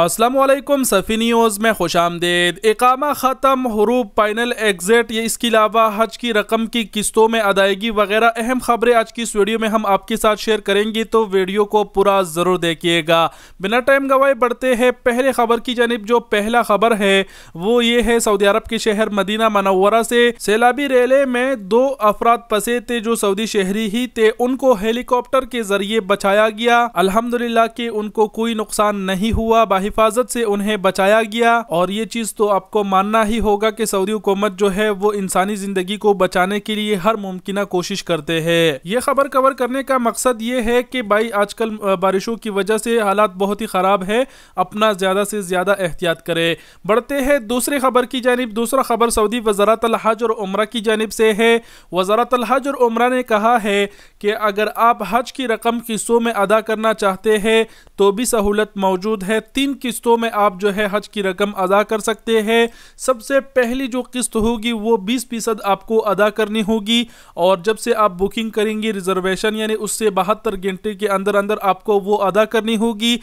Aslam सफ़ी news में खुश आमदेद इकामा ख़त्म हरूब फाइनल एग्जिट ये इसके अलावा हज की रकम की किस्तों में अदायगी वगैरह अहम खबरें आज की इस वीडियो में हम आपके साथ शेयर करेंगे तो वीडियो को पूरा ज़रूर देखिएगा बिना टाइम गवाए बढ़ते हैं पहले खबर की जानब जो पहला खबर है वो ये है सऊदी अरब के शहर मदीना मनवरा से सैलाबी रेले में दो अफराद फंसे थे जो सऊदी शहरी ही थे उनको हेलीकॉप्टर के जरिए बचाया गया अलहमदिल्ला के उनको कोई नुकसान नहीं हुआ बाहर हिफाजत से उन्हें बचाया गया और ये चीज तो आपको मानना ही होगा कि सऊदी हुकूमत जो है वो इंसानी जिंदगी को बचाने के लिए हर मुमकिन कोशिश करते हैं ये खबर कवर करने का मकसद ये है कि भाई आजकल बारिशों की वजह से हालात बहुत ही ख़राब है अपना ज़्यादा से ज़्यादा एहतियात करें बढ़ते हैं दूसरी खबर की जानब दूसरा खबर सऊदी वजारत हज और उम्र की जानब से है वजारत हज और उम्र ने कहा है कि अगर आप हज की रकम किस्तों में अदा करना चाहते हैं तो भी सहूलत मौजूद है तीन किस्तों में आप जो है हज की रकम अदा कर सकते हैं सबसे पहली जो किस्त होगी वो बीस फीसद आपको अदा करनी होगी और जब से आप बुकिंग करेंगे रिजर्वेशन यानी उससे बहत्तर घंटे के अंदर अंदर आपको वो अदा करनी होगी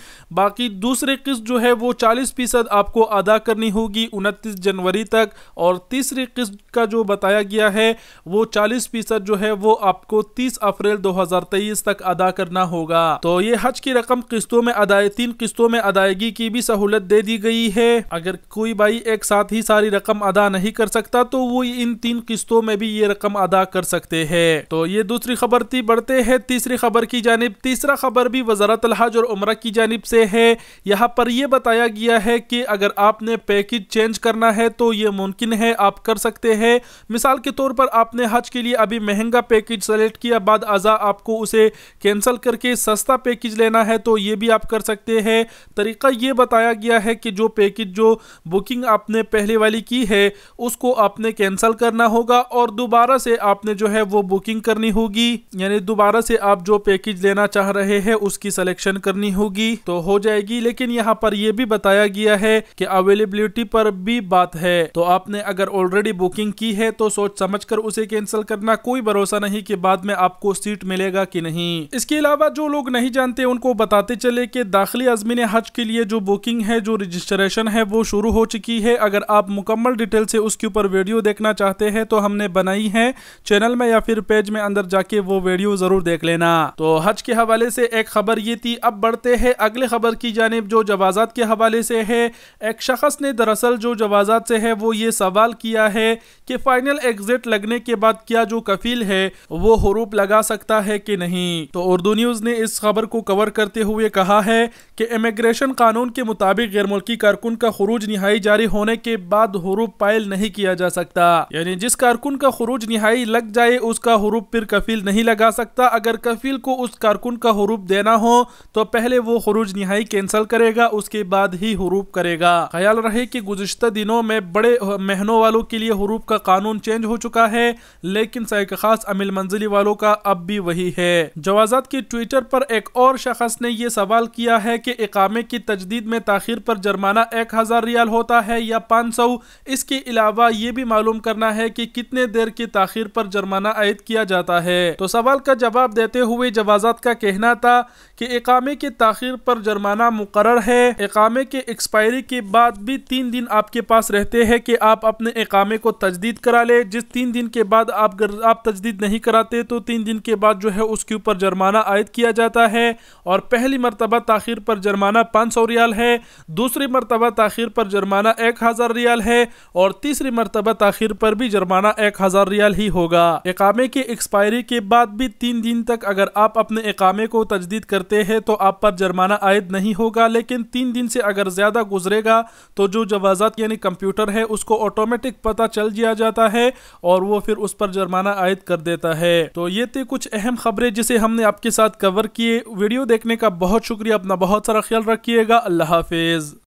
बाकी दूसरी किस्त जो है वो चालीस फीसद आपको अदा करनी होगी उनतीस जनवरी तक और तीसरी किस्त का जो बताया गया है वो चालीस फीसद जो है वो आपको तीस अप्रैल दो हजार तेईस तक अदा करना होगा तो ये हज की रकम किस्तों में अदाय तीन किस्तों में अदायगी की भी सहूलत दे दी गई है अगर कोई भाई एक साथ ही सारी रकम अदा नहीं कर सकता तो वो इन तीन किस्तों में भी ये रकम अदा कर सकते हैं तो ये दूसरी खबर थी बढ़ते हैं तीसरी खबर की जानब तीसरा खबर भी वजारत हज और उम्र की जानब से है यहाँ पर यह बताया गया है कि अगर आपने पैकेज चेंज करना है तो ये मुमकिन है आप कर सकते हैं मिसाल के तौर पर आपने हज के लिए अभी महंगा पैकेज सेलेक्ट किया बाद अजा आपको उसे कैंसिल करके सस्ता पैकेज लेना है तो ये भी आप कर सकते हैं तरीका ये बताया गया है कि जो पैकेज जो बुकिंग आपने पहले वाली की है उसको आपने कैंसिल करना होगा और दोबारा से आपने जो है वो बुकिंग करनी होगी यानी दोबारा से आप जो पैकेज लेना चाह रहे हैं उसकी सिलेक्शन करनी होगी तो हो जाएगी लेकिन यहाँ पर यह भी बताया गया है कि अवेलेबिलिटी पर भी बात है तो आपने अगर ऑलरेडी बुकिंग की है तो सोच समझ कर उसे कैंसिल करना कोई भरोसा नहीं की बाद में आपको सीट मिलेगा की नहीं इसके अलावा जो लोग नहीं जानते उनको बताते चले की दाखिली आजमीन हज के लिए जो बुकिंग है जो रजिस्ट्रेशन है वो शुरू हो चुकी है अगर आप मुकम्मल डिटेल से उसके ऊपर वीडियो देखना चाहते हैं तो हमने बनाई है चैनल में या फिर पेज में अंदर जाके वो वीडियो जरूर देख लेना तो हज के हवाले से एक खबर ये थी अब बढ़ते हैं अगले खबर की जानब जो जवाजात के हवाले से है एक शख्स ने दरअसल जो जवाजात से है वो ये सवाल किया है कि फाइनल एग्जिट लगने के बाद क्या जो कफील है वो हरूप लगा सकता है कि नहीं तो उर्दू न्यूज ने इस खबर को कवर करते हुए कहा है कि इमिग्रेशन कानून कानून के मुताबिक गैर मुल्की कारकुन का खरूज नहाई जारी होने के बाद हरूप पायल नहीं किया जा सकता यानी जिस कारकुन का खरूज नहाई लग जाए उसका हरूप फिर कफील नहीं लगा सकता अगर कफील को उस कारकुन का हरूप देना हो तो पहले वो खरूज नहाई कैंसिल करेगा उसके बाद ही हरूप करेगा ख्याल रहे की गुजशत दिनों में बड़े महनों वालों के लिए हरूप का कानून चेंज हो चुका है लेकिन सैक खास अमिल मंजिली वालों का अब भी वही है जवाजात के ट्विटर पर एक और शख्स ने ये सवाल किया है की इकामे की तजदीद तजदीद में तखिर पर जुर्माना एक हज़ार रियाल होता है या पाँच सौ इसके अलावा ये भी मालूम करना है कि कितने देर की तखिर पर जुर्माना आयद किया जाता है तो सवाल का जवाब देते हुए जवाजात का कहना था कि इकामे की तखिर पर जुर्माना मुकर है इकामे के एक्सपायरी के बाद भी तीन दिन आपके पास रहते हैं कि आप अपने इकामे को तजदीद करा ले जिस तीन दिन के बाद आप गर, आप तजदीद नहीं कराते तो तीन दिन के बाद जो है उसके ऊपर जुर्माना आयद किया जाता है और पहली मरतबा तखिर पर जुर्माना पाँच सौ रियाल रियाल है दूसरी मरतबा तखिर पर जुर्माना एक हज़ार रियाल है और तीसरी मरतबा तखिर पर भी जुर्माना एक हज़ार रियाल ही होगा इकामे की एक्सपायरी के बाद भी तीन दिन तक अगर आप अपने इकामे को तजदीद करते हैं तो आप पर जुर्माना आयद नहीं होगा लेकिन तीन दिन से अगर ज़्यादा गुजरेगा तो जो जवाजात यानी कंप्यूटर है उसको ऑटोमेटिक पता चल दिया जाता है और वो फिर उस पर जुर्माना आयद कर देता है तो ये थे कुछ अहम खबरें जिसे हमने आपके साथ कवर किए वीडियो देखने का बहुत शुक्रिया अपना बहुत सारा ख्याल रखिएगा अल्लाह हाफिज़